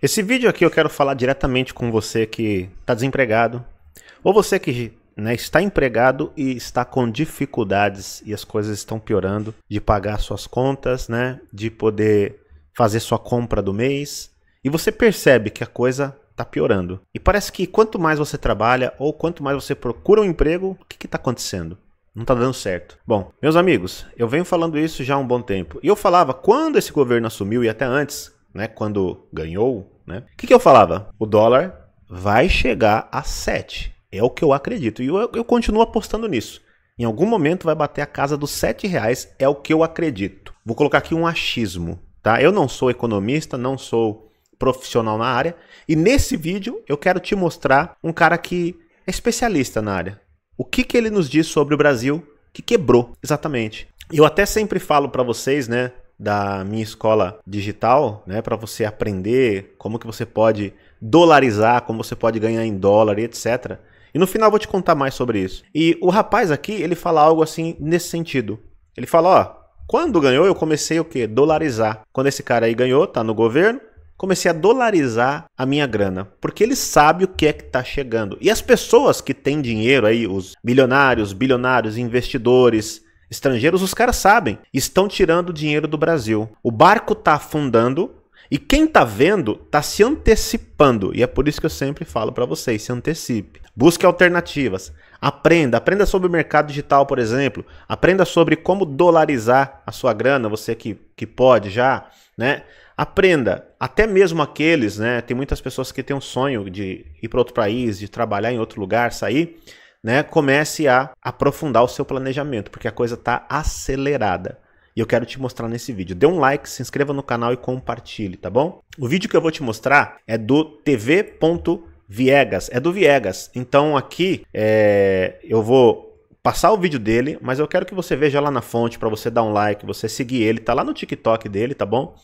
Esse vídeo aqui eu quero falar diretamente com você que está desempregado ou você que né, está empregado e está com dificuldades e as coisas estão piorando de pagar suas contas, né, de poder fazer sua compra do mês e você percebe que a coisa está piorando. E parece que quanto mais você trabalha ou quanto mais você procura um emprego, o que está acontecendo? Não está dando certo. Bom, meus amigos, eu venho falando isso já há um bom tempo. E eu falava quando esse governo assumiu e até antes né, quando ganhou, né? O que, que eu falava? O dólar vai chegar a 7. É o que eu acredito. E eu, eu continuo apostando nisso. Em algum momento vai bater a casa dos 7 reais, é o que eu acredito. Vou colocar aqui um achismo, tá? Eu não sou economista, não sou profissional na área. E nesse vídeo eu quero te mostrar um cara que é especialista na área. O que, que ele nos diz sobre o Brasil que quebrou, exatamente. Eu até sempre falo para vocês, né? da minha escola digital, né, para você aprender como que você pode dolarizar, como você pode ganhar em dólar e etc. E no final eu vou te contar mais sobre isso. E o rapaz aqui, ele fala algo assim nesse sentido. Ele fala, ó, quando ganhou eu comecei o quê? Dolarizar. Quando esse cara aí ganhou, tá no governo, comecei a dolarizar a minha grana, porque ele sabe o que é que está chegando. E as pessoas que têm dinheiro aí, os milionários, bilionários, investidores, estrangeiros, os caras sabem, estão tirando dinheiro do Brasil. O barco está afundando e quem está vendo está se antecipando. E é por isso que eu sempre falo para vocês, se antecipe. Busque alternativas. Aprenda, aprenda sobre o mercado digital, por exemplo. Aprenda sobre como dolarizar a sua grana, você que, que pode já, né? Aprenda, até mesmo aqueles, né? Tem muitas pessoas que têm um sonho de ir para outro país, de trabalhar em outro lugar, sair né, comece a aprofundar o seu planejamento, porque a coisa está acelerada. E eu quero te mostrar nesse vídeo. Dê um like, se inscreva no canal e compartilhe, tá bom? O vídeo que eu vou te mostrar é do tv.viegas, é do Viegas. Então aqui é, eu vou passar o vídeo dele, mas eu quero que você veja lá na fonte para você dar um like, você seguir ele, tá lá no TikTok dele, tá bom?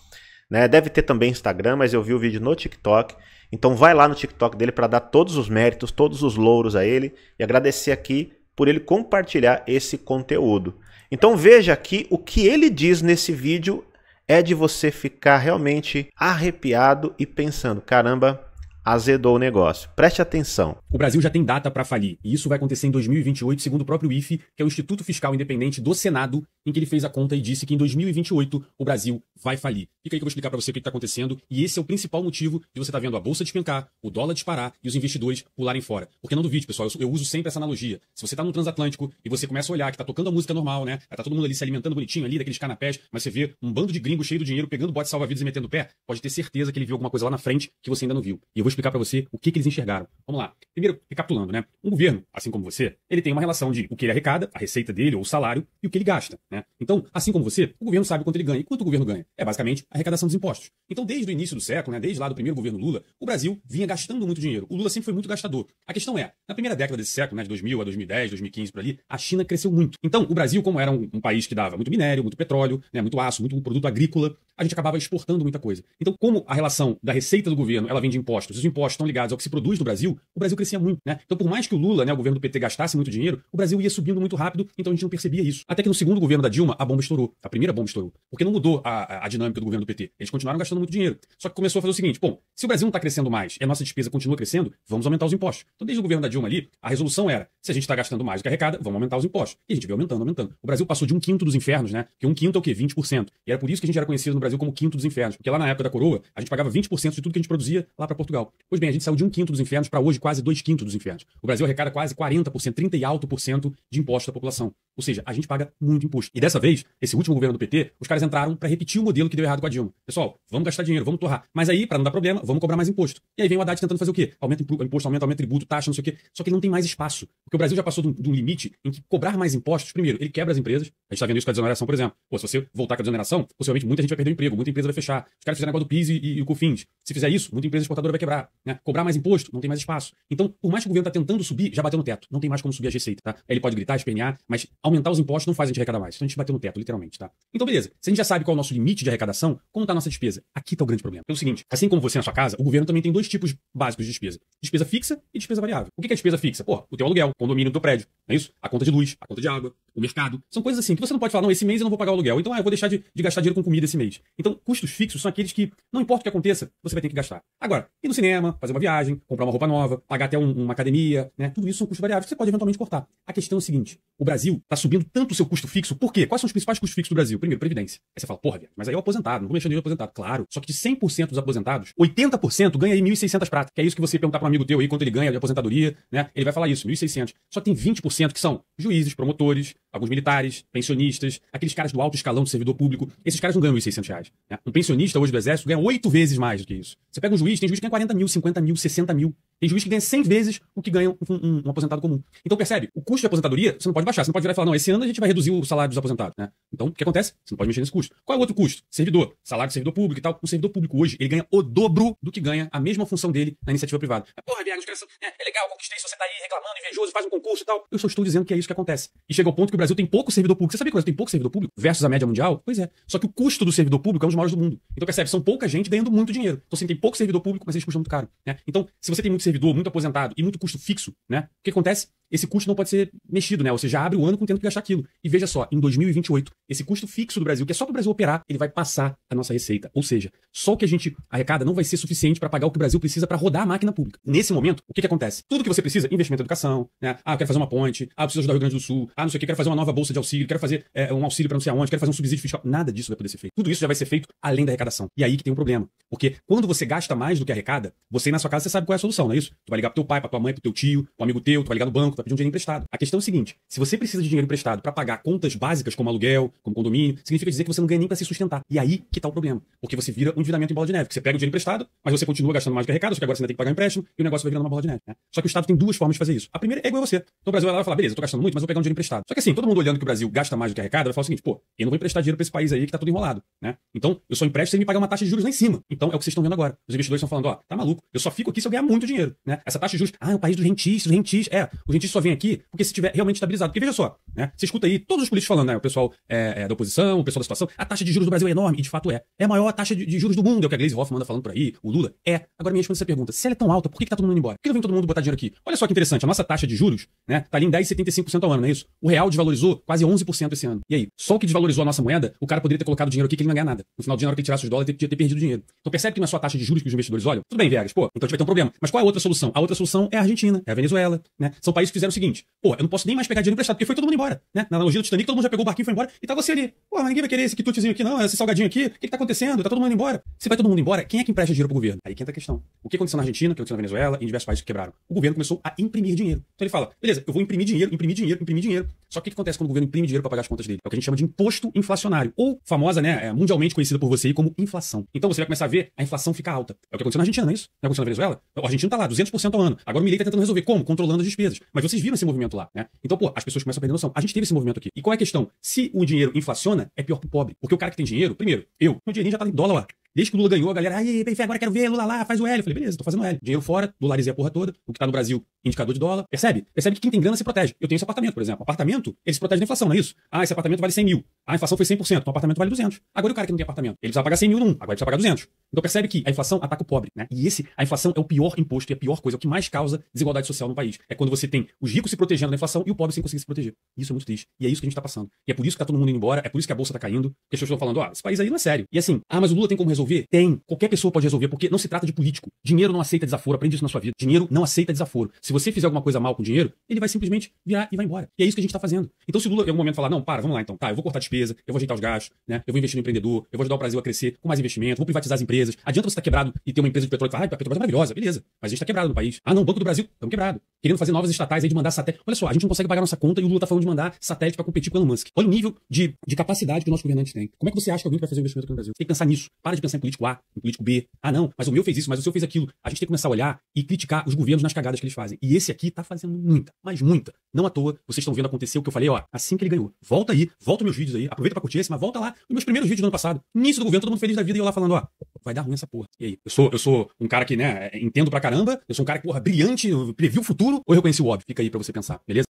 Né? Deve ter também Instagram, mas eu vi o vídeo no TikTok. Então vai lá no TikTok dele para dar todos os méritos, todos os louros a ele e agradecer aqui por ele compartilhar esse conteúdo. Então veja aqui o que ele diz nesse vídeo é de você ficar realmente arrepiado e pensando, caramba, azedou o negócio. Preste atenção. O Brasil já tem data para falir, e isso vai acontecer em 2028, segundo o próprio IFE, que é o Instituto Fiscal Independente do Senado, em que ele fez a conta e disse que em 2028 o Brasil vai falir. Fica aí que eu vou explicar para você o que está acontecendo, e esse é o principal motivo de você estar tá vendo a bolsa despencar, o dólar disparar e os investidores pularem fora. Porque não duvide, pessoal, eu, eu uso sempre essa analogia. Se você está no transatlântico e você começa a olhar que está tocando a música normal, né? Tá todo mundo ali se alimentando bonitinho ali, daqueles canapés, mas você vê um bando de gringos cheio de dinheiro pegando bote salva-vidas e metendo o pé, pode ter certeza que ele viu alguma coisa lá na frente que você ainda não viu. E eu vou explicar para você o que, que eles enxergaram. Vamos lá. Primeiro, recapitulando, né? Um governo, assim como você, ele tem uma relação de o que ele arrecada, a receita dele ou o salário e o que ele gasta, né? Então, assim como você, o governo sabe quanto ele ganha. E quanto o governo ganha? É basicamente a arrecadação dos impostos. Então, desde o início do século, né, desde lá do primeiro governo Lula, o Brasil vinha gastando muito dinheiro. O Lula sempre foi muito gastador. A questão é, na primeira década desse século, né, de 2000 a 2010, 2015 por ali, a China cresceu muito. Então, o Brasil, como era um, um país que dava muito minério, muito petróleo, né, muito aço, muito produto agrícola, a gente acabava exportando muita coisa. Então, como a relação da receita do governo, ela vem de impostos os impostos estão ligados ao que se produz no Brasil, o Brasil crescia muito, né? Então, por mais que o Lula, né, o governo do PT, gastasse muito dinheiro, o Brasil ia subindo muito rápido, então a gente não percebia isso. Até que no segundo governo da Dilma, a bomba estourou. A primeira bomba estourou. Porque não mudou a, a dinâmica do governo do PT. Eles continuaram gastando muito dinheiro. Só que começou a fazer o seguinte: bom, se o Brasil não está crescendo mais e a nossa despesa continua crescendo, vamos aumentar os impostos. Então, desde o governo da Dilma ali, a resolução era: se a gente está gastando mais do que arrecada, vamos aumentar os impostos. E a gente veio aumentando, aumentando. O Brasil passou de um quinto dos infernos, né? Que um quinto é o quê? 20%. E era por isso que a gente era conhecido no Brasil como quinto dos infernos. Porque lá na época da coroa, a gente pagava 20% de tudo que a gente produzia lá para Portugal. Pois bem, a gente saiu de um quinto dos infernos para hoje quase dois quintos dos infernos. O Brasil arrecada quase 40%, 30 e alto por cento de imposto da população. Ou seja, a gente paga muito imposto. E dessa vez, esse último governo do PT, os caras entraram para repetir o modelo que deu errado com a Dilma. Pessoal, vamos gastar dinheiro, vamos torrar. Mas aí, para não dar problema, vamos cobrar mais imposto. E aí vem o Haddad tentando fazer o quê? Aumenta imposto, aumenta, aumenta tributo, taxa, não sei o quê. Só que ele não tem mais espaço. Porque o Brasil já passou de um limite em que cobrar mais impostos, primeiro, ele quebra as empresas. A gente está vendo isso com a desoneração, por exemplo. Pô, se você voltar com a desoneração, possivelmente muita gente vai perder o emprego, muita empresa vai fechar. Os caras fizeram negócio do PIS e, e, e o COFINS. Se fizer isso, muita empresa exportadora vai quebrar cobrar. Né? Cobrar mais imposto, não tem mais espaço. Então, por mais que o governo está tentando subir, já bateu no teto. Não tem mais como subir a receita, tá? Ele pode gritar, espenhar, mas aumentar os impostos não faz a gente arrecadar mais. Então a gente bateu no teto, literalmente, tá? Então, beleza. Se a gente já sabe qual é o nosso limite de arrecadação, como está a nossa despesa? Aqui está o grande problema. É o seguinte, assim como você na sua casa, o governo também tem dois tipos básicos de despesa. Despesa fixa e despesa variável. O que é despesa fixa? Pô, o teu aluguel, condomínio do teu prédio, não é isso? A conta de luz, a conta de água, o mercado. São coisas assim que você não pode falar, não, esse mês eu não vou pagar o aluguel, então ah, eu vou deixar de, de gastar dinheiro com comida esse mês. Então, custos fixos são aqueles que, não importa o que aconteça, você vai ter que gastar. Agora, ir no cinema, fazer uma viagem, comprar uma roupa nova, pagar até um, uma academia, né? Tudo isso são custos variáveis que você pode eventualmente cortar. A questão é a seguinte: o Brasil está subindo tanto o seu custo fixo, por quê? Quais são os principais custos fixos do Brasil? Primeiro, previdência. Aí você fala, porra, mas aí é o aposentado, não vou mexer no aposentado. Claro, só que de 100% dos aposentados, 80% ganha aí 1.600 pratas, que é isso que você perguntar para um amigo teu aí quanto ele ganha de aposentadoria, né? Ele vai falar isso, 1.600. Só que tem 20% que são juízes, promotores, alguns militares, pensionistas, aqueles caras do alto escalão do servidor público, esses caras não ganham os 600 reais. Né? Um pensionista hoje do Exército ganha oito vezes mais do que isso. Você pega um juiz, tem juiz que ganha 40 mil, 50 mil, 60 mil. Tem juiz que ganha 100 vezes o que ganha um, um, um aposentado comum. Então percebe, o custo de aposentadoria você não pode baixar. Você não pode virar e falar, não, esse ano a gente vai reduzir o salário dos aposentados. Né? Então, o que acontece? Você não pode mexer nesse custo. Qual é o outro custo? Servidor. Salário do servidor público e tal. O servidor público hoje, ele ganha o dobro do que ganha a mesma função dele na iniciativa privada. É, porra, Viagra, os caras são... é, é legal, conquistei, você tá aí reclamando, invejoso, faz um concurso e tal. Eu só estou dizendo que é isso que acontece. E chega ao ponto que o Brasil tem pouco servidor público. Você sabia que o Brasil tem pouco servidor público versus a média mundial? Pois é. Só que o custo do servidor público é um dos maiores do mundo. Então, percebe, são pouca gente ganhando muito dinheiro. Então, você tem pouco servidor público, mas eles custam muito caro. Né? Então, se você tem muito servidor, muito aposentado e muito custo fixo, né? o que acontece? Esse custo não pode ser mexido, né? Ou seja, abre o ano com tendo que gastar aquilo. E veja só, em 2028, esse custo fixo do Brasil, que é só para o Brasil operar, ele vai passar a nossa receita. Ou seja, só o que a gente arrecada não vai ser suficiente para pagar o que o Brasil precisa para rodar a máquina pública. Nesse momento, o que, que acontece? Tudo que você precisa, investimento em educação, né? Ah, eu quero fazer uma ponte, ah, eu preciso ajudar o Rio Grande do Sul, ah, não sei o que, quero fazer uma nova bolsa de auxílio, quero fazer é, um auxílio para não sei aonde, quero fazer um subsídio fiscal. Nada disso vai poder ser feito. Tudo isso já vai ser feito além da arrecadação. E aí que tem um problema. Porque quando você gasta mais do que arrecada, você na sua casa você sabe qual é a solução, não é isso? Tu vai ligar pro teu pai, pra tua mãe, pro teu tio, pro amigo teu, tu vai ligar no banco, tu vai pedir um dinheiro emprestado. A questão é o seguinte: se você precisa de dinheiro emprestado para pagar contas básicas como aluguel, como condomínio, significa dizer que você não ganha nem para se sustentar. E aí que tá o problema. Porque você vira um endividamento em bola de neve, que você pega o dinheiro emprestado, mas você continua gastando mais do que arrecada, só que agora você ainda tem que pagar o um empréstimo e o negócio vai virando uma bola de neve. Né? Só que o Estado tem duas formas de fazer isso. A primeira é igual a você. Então o Brasil vai lá falar, beleza, eu tô gastando muito, mas vou pegar um dinheiro emprestado. Só que assim, todo mundo olhando que o Brasil gasta mais do que arrecada vai falar o seguinte, pô, eu não vou emprestar dinheiro para esse país aí que tá tudo enrolado. Né? Então eu só empresto sem me pagar uma taxa de juros lá em cima. Então é o que vocês estão vendo agora. Os investidores estão falando, ó, tá maluco, eu só fico aqui se eu ganhar muito dinheiro. Né? Essa taxa de juros, ah, é o país dos rentistas, rentistas. É, o rentista só vem aqui porque se tiver realmente estabilizado. Porque veja só, né? Você escuta aí todos os políticos falando, né? O pessoal é, é, é, da oposição, o pessoal da situação, a taxa de juros do Brasil é enorme, e de fato é. É a maior taxa de, de juros do mundo, é o que a Glaze Hoffman manda falando por aí, o Lula. É. Agora me responde essa pergunta, se ela é tão alta, por que, que tá todo mundo indo embora? Por que não vem todo mundo botar dinheiro aqui? Olha só que interessante, a nossa taxa de juros, né, tá ali em 10,75% ao ano, não é isso? O real desvalorizou quase 11% esse ano. E aí, só o que desvalorizou a nossa moeda, o cara poderia ter colocado dinheiro aqui que ele não ganha nada. No final do dia, na hora que ele tirasse os dólares, ele podia ter perdido dinheiro. Então percebe que não é só a taxa de juros que os investidores olham? Tudo bem, Vegas, pô, então a gente vai ter um problema. Mas qual é a outra solução? A outra solução é a Argentina, é a Venezuela, né? São países que fizeram o seguinte, pô, eu não posso nem mais pegar dinheiro emprestado, porque foi todo mundo embora, né? Na analogia do Titanic, todo mundo já pegou o barquinho e foi embora e tá você ali, pô, ninguém vai querer esse quitutezinho aqui, não, esse salgadinho aqui, o que, que tá acontecendo? Tá todo mundo embora. Se vai todo mundo embora, quem é que empresta dinheiro pro governo? Aí a questão. O que aconteceu na Argentina, o que aconteceu na Venezuela, em diversos países que quebraram? O governo começou a imprimir dinheiro. Então ele fala, beleza, eu vou imprimir dinheiro, imprimir dinheiro, imprimir dinheiro. Só que o que acontece quando o governo imprime dinheiro para pagar as contas dele? É o que a gente chama de imposto inflacionário, ou famosa, né, é, mundialmente conhecida por você aí como inflação. Então você vai começar a ver a inflação ficar alta. É o que aconteceu na Argentina, não é isso? Não é aconteceu na Venezuela? O argentino tá lá, 200% ao ano. Agora o Milei tá tentando resolver como? Controlando as despesas. Mas vocês viram esse movimento lá, né? Então, pô, as pessoas começam a perder noção. A gente teve esse movimento aqui. E qual é a questão? Se o dinheiro dinheiro inflaciona, é pior pro pobre. Porque o cara que tem dinheiro, primeiro, eu, meu dinheiro já tá em dólar lá. Desde que o Lula ganhou, a galera, aí, bem, agora quero ver, Lula lá, faz o L. Eu falei, beleza, tô fazendo L. Dinheiro fora, dolarizei a porra toda, o que tá no Brasil, indicador de dólar. Percebe? Percebe que quem tem grana se protege. Eu tenho esse apartamento, por exemplo. Apartamento, ele se protege da inflação, não é isso? Ah, esse apartamento vale 100 mil. Ah, a inflação foi 100%, então o apartamento vale 200. Agora o cara que não tem apartamento, ele precisa pagar 100 mil num, agora ele precisa pagar 200. Então percebe que a inflação ataca o pobre, né? E esse, a inflação é o pior imposto e é a pior coisa, o que mais causa desigualdade social no país. É quando você tem os ricos se protegendo da inflação e o pobre sem conseguir se proteger. Isso é muito triste. E é isso que a gente tá passando. E é por isso que tá todo mundo indo embora, é por isso que a bolsa tá caindo, porque as pessoas estão falando, ah, esse país aí não é sério. E assim, ah, mas o Lula tem como resolver? Tem. Qualquer pessoa pode resolver, porque não se trata de político. Dinheiro não aceita desaforo, aprende isso na sua vida. Dinheiro não aceita desaforo. Se você fizer alguma coisa mal com dinheiro, ele vai simplesmente virar e vai embora. E é isso que a gente tá fazendo. Então se o Lula em algum momento falar, não, para, vamos lá então, tá, eu vou cortar despesa, eu vou ajeitar os gastos, né? Eu vou investir no empreendedor, eu vou ajudar o Brasil a crescer com mais investimento, vou privatizar as empresas, empresas. Adianta você estar tá quebrado e ter uma empresa de petróleo que fala, ah, a Petrobras é maravilhosa, beleza. Mas a gente está quebrado no país. Ah, não, Banco do Brasil, estamos quebrado. Querendo fazer novas estatais aí de mandar satélite. Olha só, a gente não consegue pagar nossa conta e o Lula está falando de mandar satélite para competir com o Elon Musk. Olha o nível de, de capacidade que nossos governantes têm. Como é que você acha que alguém vai fazer um investimento aqui no Brasil? Tem que pensar nisso. Para de pensar em político A, em político B. Ah, não, mas o meu fez isso, mas o seu fez aquilo. A gente tem que começar a olhar e criticar os governos nas cagadas que eles fazem. E esse aqui está fazendo muita, mas muita. Não à toa, vocês estão vendo acontecer o que eu falei, ó, assim que ele ganhou. Volta aí, volta meus vídeos aí, aproveita para curtir esse, mas volta lá nos meus primeiros vídeos do ano passado. Nisso do governo, todo mundo feliz da vida e eu lá falando, ó, vai dar ruim essa porra. E aí? Eu sou, eu sou um cara que, né, é, entendo pra caramba, eu sou um cara que, porra, brilhante, previu o futuro, ou eu reconheci o óbvio? Fica aí pra você pensar, beleza?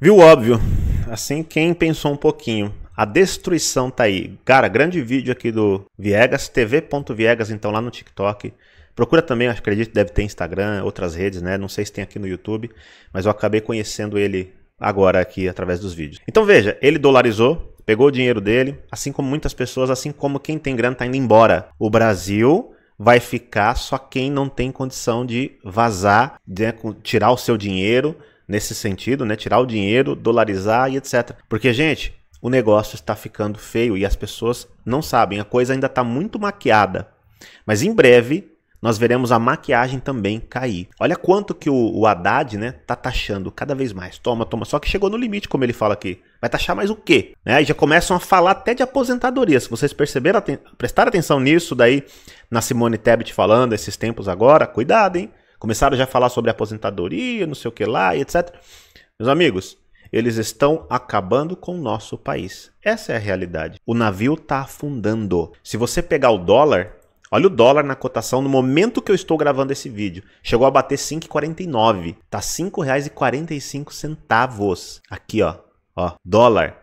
Viu óbvio? Assim, quem pensou um pouquinho, a destruição tá aí. Cara, grande vídeo aqui do Viegas, tv.viegas, então lá no TikTok. Procura também, acredito, deve ter Instagram, outras redes, né? Não sei se tem aqui no YouTube, mas eu acabei conhecendo ele agora aqui através dos vídeos. Então veja, ele dolarizou, pegou o dinheiro dele, assim como muitas pessoas, assim como quem tem grana está indo embora. O Brasil vai ficar só quem não tem condição de vazar, de né, tirar o seu dinheiro nesse sentido, né? Tirar o dinheiro, dolarizar e etc. Porque, gente, o negócio está ficando feio e as pessoas não sabem. A coisa ainda está muito maquiada. Mas em breve nós veremos a maquiagem também cair. Olha quanto que o, o Haddad, né, tá taxando cada vez mais. Toma, toma. Só que chegou no limite, como ele fala aqui. Vai taxar mais o quê? Né? E já começam a falar até de aposentadoria. Se vocês perceberam, aten prestaram atenção nisso daí, na Simone Tebet falando esses tempos agora, cuidado, hein? Começaram já a falar sobre aposentadoria, não sei o que lá, e etc. Meus amigos, eles estão acabando com o nosso país. Essa é a realidade. O navio está afundando. Se você pegar o dólar, Olha o dólar na cotação no momento que eu estou gravando esse vídeo. Chegou a bater 5,49. Tá R$ 5,45. Aqui, ó. Ó, dólar.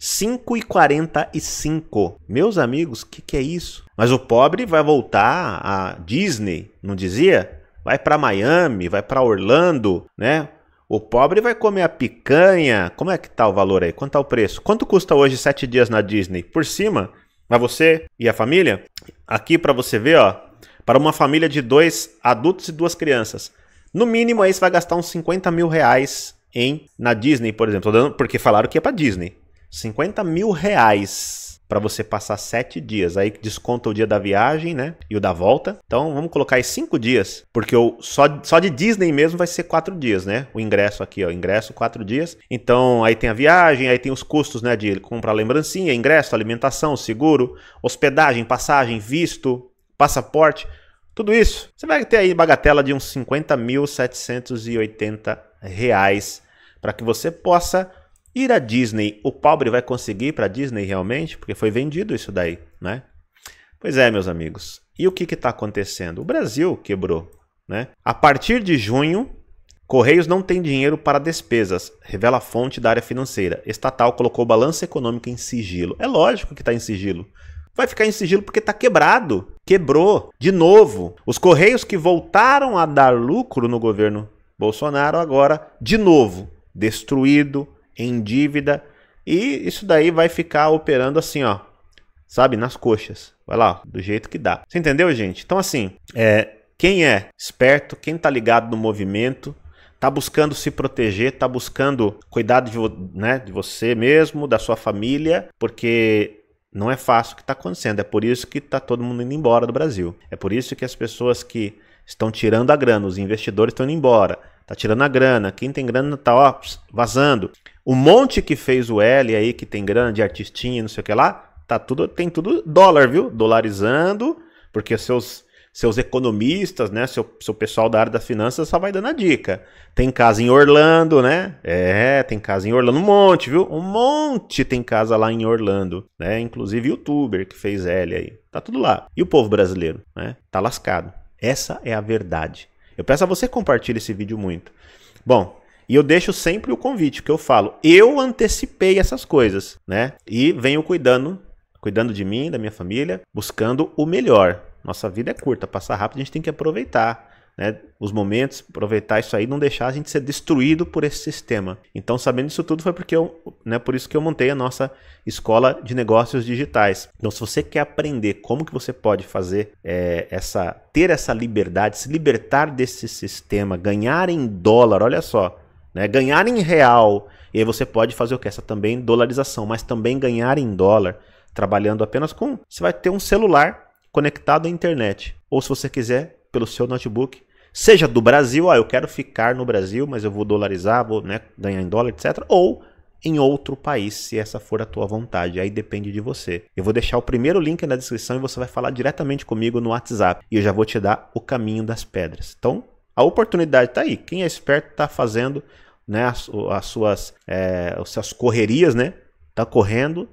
5,45. Meus amigos, o que, que é isso? Mas o pobre vai voltar a Disney, não dizia? Vai para Miami, vai para Orlando, né? O pobre vai comer a picanha. Como é que tá o valor aí? Quanto tá o preço? Quanto custa hoje sete dias na Disney? Por cima, mas você e a família, aqui para você ver, ó, para uma família de dois adultos e duas crianças, no mínimo aí você vai gastar uns 50 mil reais em, na Disney, por exemplo. porque falaram que é para Disney. 50 mil reais para você passar sete dias. Aí desconta o dia da viagem, né? E o da volta. Então vamos colocar aí cinco dias, porque o, só, só de Disney mesmo vai ser quatro dias, né? O ingresso aqui, ó, ingresso quatro dias. Então aí tem a viagem, aí tem os custos, né? De comprar lembrancinha, ingresso, alimentação, seguro, hospedagem, passagem, visto, passaporte. Tudo isso, você vai ter aí bagatela de uns 50.780 reais para que você possa Ir à Disney, o pobre vai conseguir para Disney realmente? Porque foi vendido isso daí, né? Pois é, meus amigos. E o que está acontecendo? O Brasil quebrou, né? A partir de junho, Correios não tem dinheiro para despesas, revela fonte da área financeira. Estatal colocou balança econômica em sigilo. É lógico que está em sigilo. Vai ficar em sigilo porque está quebrado. Quebrou. De novo. Os Correios que voltaram a dar lucro no governo Bolsonaro agora, de novo, destruído, em dívida. E isso daí vai ficar operando assim, ó. Sabe? Nas coxas. Vai lá, do jeito que dá. Você entendeu, gente? Então, assim, é, quem é esperto, quem tá ligado no movimento, tá buscando se proteger, tá buscando cuidar de, né, de você mesmo, da sua família, porque não é fácil o que está acontecendo. É por isso que está todo mundo indo embora do Brasil. É por isso que as pessoas que estão tirando a grana, os investidores estão indo embora, tá tirando a grana, quem tem grana tá ó, vazando. O monte que fez o L aí, que tem grana de artistinha, não sei o que lá, tá tudo, tem tudo dólar, viu? Dolarizando, porque seus seus economistas, né, seu, seu pessoal da área das finanças só vai dando a dica. Tem casa em Orlando, né? É, tem casa em Orlando, um monte, viu? Um monte tem casa lá em Orlando, né? Inclusive youtuber que fez L aí. Tá tudo lá. E o povo brasileiro, né? Tá lascado. Essa é a verdade. Eu peço a você compartilhe esse vídeo muito. Bom, e eu deixo sempre o convite que eu falo. Eu antecipei essas coisas, né? E venho cuidando, cuidando de mim, da minha família, buscando o melhor. Nossa vida é curta, passar rápido, a gente tem que aproveitar né, os momentos, aproveitar isso aí, não deixar a gente ser destruído por esse sistema. Então, sabendo disso tudo, foi porque eu, né, por isso que eu montei a nossa escola de negócios digitais. Então, se você quer aprender como que você pode fazer é, essa, ter essa liberdade, se libertar desse sistema, ganhar em dólar, olha só, né, ganhar em real, e aí você pode fazer o que? Essa também dolarização, mas também ganhar em dólar, trabalhando apenas com. Você vai ter um celular conectado à internet. Ou se você quiser, pelo seu notebook, seja do Brasil, ah, eu quero ficar no Brasil, mas eu vou dolarizar, vou né, ganhar em dólar, etc. Ou em outro país, se essa for a tua vontade. Aí depende de você. Eu vou deixar o primeiro link na descrição e você vai falar diretamente comigo no WhatsApp. E eu já vou te dar o caminho das pedras. Então, a oportunidade está aí. Quem é esperto está fazendo né, as, as, suas, é, as suas correrias, né? Está correndo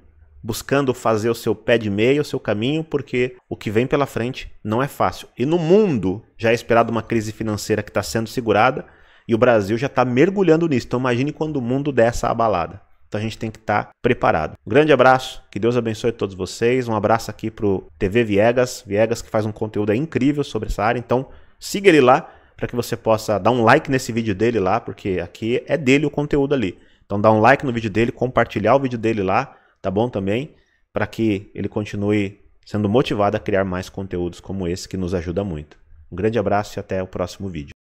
buscando fazer o seu pé de meia, o seu caminho, porque o que vem pela frente não é fácil. E no mundo já é esperado uma crise financeira que está sendo segurada e o Brasil já está mergulhando nisso. Então imagine quando o mundo der essa abalada. Então a gente tem que estar tá preparado. Um grande abraço, que Deus abençoe todos vocês. Um abraço aqui para o TV Viegas, Viegas que faz um conteúdo incrível sobre essa área. Então siga ele lá para que você possa dar um like nesse vídeo dele lá, porque aqui é dele o conteúdo ali. Então dá um like no vídeo dele, compartilhar o vídeo dele lá tá bom também? Para que ele continue sendo motivado a criar mais conteúdos como esse que nos ajuda muito. Um grande abraço e até o próximo vídeo.